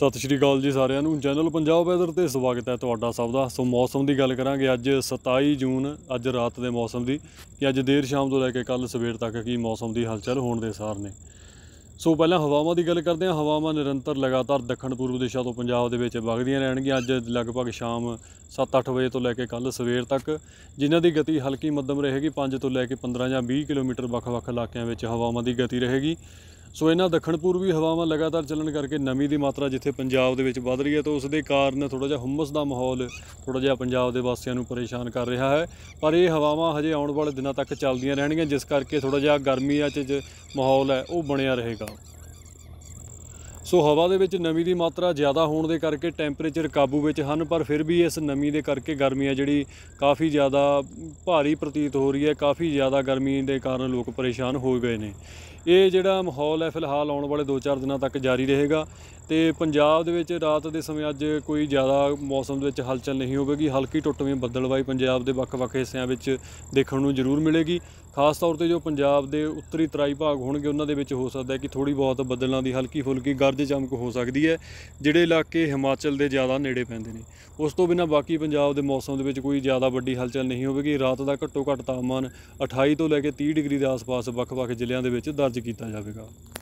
ਸਤਿ ਸ਼੍ਰੀ ਅਕਾਲ ਜੀ ਸਾਰਿਆਂ ਨੂੰ ਚੈਨਲ ਪੰਜਾਬ ਵੈਦਰ ਤੇ ਸਵਾਗਤ ਹੈ ਤੁਹਾਡਾ ਸਭ ਦਾ ਸੋ ਮੌਸਮ ਦੀ ਗੱਲ ਕਰਾਂਗੇ ਅੱਜ 27 ਜੂਨ ਅੱਜ ਰਾਤ ਦੇ ਮੌਸਮ ਦੀ ਕਿ ਅੱਜ ਦੇਰ ਸ਼ਾਮ ਤੋਂ ਲੈ ਕੇ ਕੱਲ ਸਵੇਰ ਤੱਕ ਕੀ ਮੌਸਮ ਦੀ ਹਲਚਲ ਹੋਣ ਦੇ ਸਾਰ ਨੇ ਸੋ ਪਹਿਲਾਂ ਹਵਾਵਾਂ ਦੀ ਗੱਲ ਕਰਦੇ ਹਾਂ ਹਵਾਵਾਂ ਨਿਰੰਤਰ ਲਗਾਤਾਰ ਦੱਖਣ ਪੂਰਬ ਦਿਸ਼ਾ ਤੋਂ ਪੰਜਾਬ ਦੇ ਵਿੱਚ ਵਗਦੀਆਂ ਰਹਿਣਗੀਆਂ ਅੱਜ ਲਗਭਗ ਸ਼ਾਮ 7-8 ਵਜੇ ਤੋਂ ਲੈ ਕੇ ਕੱਲ ਸਵੇਰ ਤੱਕ ਜਿਨ੍ਹਾਂ ਦੀ ਗਤੀ ਹਲਕੀ ਮੱਧਮ ਰਹੇਗੀ 5 ਤੋਂ ਲੈ ਕੇ 15 ਜਾਂ 20 ਕਿਲੋਮੀਟਰ ਵੱਖ-ਵੱਖ ਇਲਾਕਿਆਂ ਵਿੱਚ ਹਵਾਵਾਂ ਦੀ ਗਤੀ ਰਹੇਗੀ ਸੋ ਇਹਨਾਂ ਦੱਖਣ ਪੂਰਬੀ ਹਵਾਵਾਂ ਲਗਾਤਾਰ ਚੱਲਣ ਕਰਕੇ ਨਮੀ ਦੀ ਮਾਤਰਾ ਜਿੱਥੇ ਪੰਜਾਬ ਦੇ ਵਿੱਚ ਵੱਧ ਰਹੀ ਹੈ ਤਾਂ ਉਸ ਦੇ ਕਾਰਨ ਥੋੜਾ ਜਿਹਾ ਹੁੰਮਸ ਦਾ ਮਾਹੌਲ ਥੋੜਾ ਜਿਹਾ ਪੰਜਾਬ ਦੇ ਵਾਸੀਆਂ ਨੂੰ ਪਰੇਸ਼ਾਨ ਕਰ ਰਿਹਾ ਹੈ ਪਰ ਇਹ ਹਵਾਵਾਂ ਹਜੇ ਆਉਣ ਵਾਲੇ ਦਿਨਾਂ ਤੱਕ ਚੱਲਦੀਆਂ ਰਹਿਣਗੀਆਂ ਜਿਸ ਕਰਕੇ ਥੋੜਾ ਜਿਹਾ ਗਰਮੀ ਆ ਚ ਮਾਹੌਲ ਹੈ ਉਹ ਬਣਿਆ ਰਹੇਗਾ ਸੋ ਹਵਾ ਦੇ ਵਿੱਚ ਨਮੀ ਦੀ ਮਾਤਰਾ ਜ਼ਿਆਦਾ ਹੋਣ ਦੇ ਕਰਕੇ ਟੈਂਪਰੇਚਰ ਕਾਬੂ ਵਿੱਚ ਹਨ ਪਰ ਫਿਰ ਵੀ ਇਸ ਨਮੀ ਦੇ ਕਰਕੇ ਗਰਮੀ ਹੈ ਜਿਹੜੀ ਕਾਫੀ ਜ਼ਿਆਦਾ ਭਾਰੀ ਪ੍ਰਤੀਤ ਹੋ ਰਹੀ ਹੈ ਕਾਫੀ ਜ਼ਿਆਦਾ ਗਰਮੀ ਦੇ ਕਾਰਨ ਲੋਕ ਪਰੇਸ਼ਾਨ ਹੋ ਗਏ ਨੇ ਇਹ ਜਿਹੜਾ ਮਾਹੌਲ ਹੈ ਫਿਲਹਾਲ ਆਉਣ ਵਾਲੇ 2-4 ਦਿਨਾਂ ਤੱਕ ਜਾਰੀ ਰਹੇਗਾ ਤੇ ਪੰਜਾਬ ਦੇ ਵਿੱਚ ਰਾਤ ਦੇ ਸਮੇਂ ਅੱਜ ਕੋਈ ਜ਼ਿਆਦਾ ਮੌਸਮ ਦੇ ਵਿੱਚ ਹਲਚਲ ਨਹੀਂ ਹੋਵੇਗੀ ਹਲਕੀ ਟੁੱਟਵੇਂ ਬੱਦਲਵਾਈ ਪੰਜਾਬ ਦੇ ਵੱਖ-ਵੱਖ ਹਿੱਸਿਆਂ ਵਿੱਚ ਦੇਖਣ ਨੂੰ ਜ਼ਰੂਰ ਮਿਲੇਗੀ ਖਾਸ ਤੌਰ ਤੇ ਜੋ ਪੰਜਾਬ ਦੇ ਉੱਤਰੀ ਤਰਾਈ ਭਾਗ ਹੋਣਗੇ ਉਹਨਾਂ ਦੇ ਵਿੱਚ ਹੋ ਸਕਦਾ ਹੈ ਕਿ ਥੋੜੀ ਬਹੁਤ ਬੱਦਲਾਂ ਦੀ ਹਲਕੀ ਫੁਲਕੀ ਗਰਜ ਚਮਕ ਹੋ ਸਕਦੀ ਹੈ ਜਿਹੜੇ ਇਲਾਕੇ ਹਿਮਾਚਲ ਦੇ ਜ਼ਿਆਦਾ ਨੇੜੇ ਪੈਂਦੇ ਨੇ ਉਸ ਤੋਂ ਬਿਨਾਂ ਬਾਕੀ ਪੰਜਾਬ ਦੇ ਮੌਸਮ ਦੇ ਵਿੱਚ ਕੋਈ ਜ਼ਿਆਦਾ ਵੱਡੀ ਹਲਚਲ ਨਹੀਂ ਹੋਵੇਗੀ ਰਾਤ ਦਾ ਘੱਟੋ ਘੱਟ ਤਾਪਮਾਨ 28 ਤੋਂ ਲੈ ਕੇ 30 ਡਿਗਰੀ ਦੇ ਆਸ-ਪਾਸ ਵੱਖ-ਵੱਖ ਜ਼ਿਲ੍ਹਿਆਂ ਦੇ ਵਿੱਚ ਦਰਜ ਕੀਤਾ ਜਾਵੇਗਾ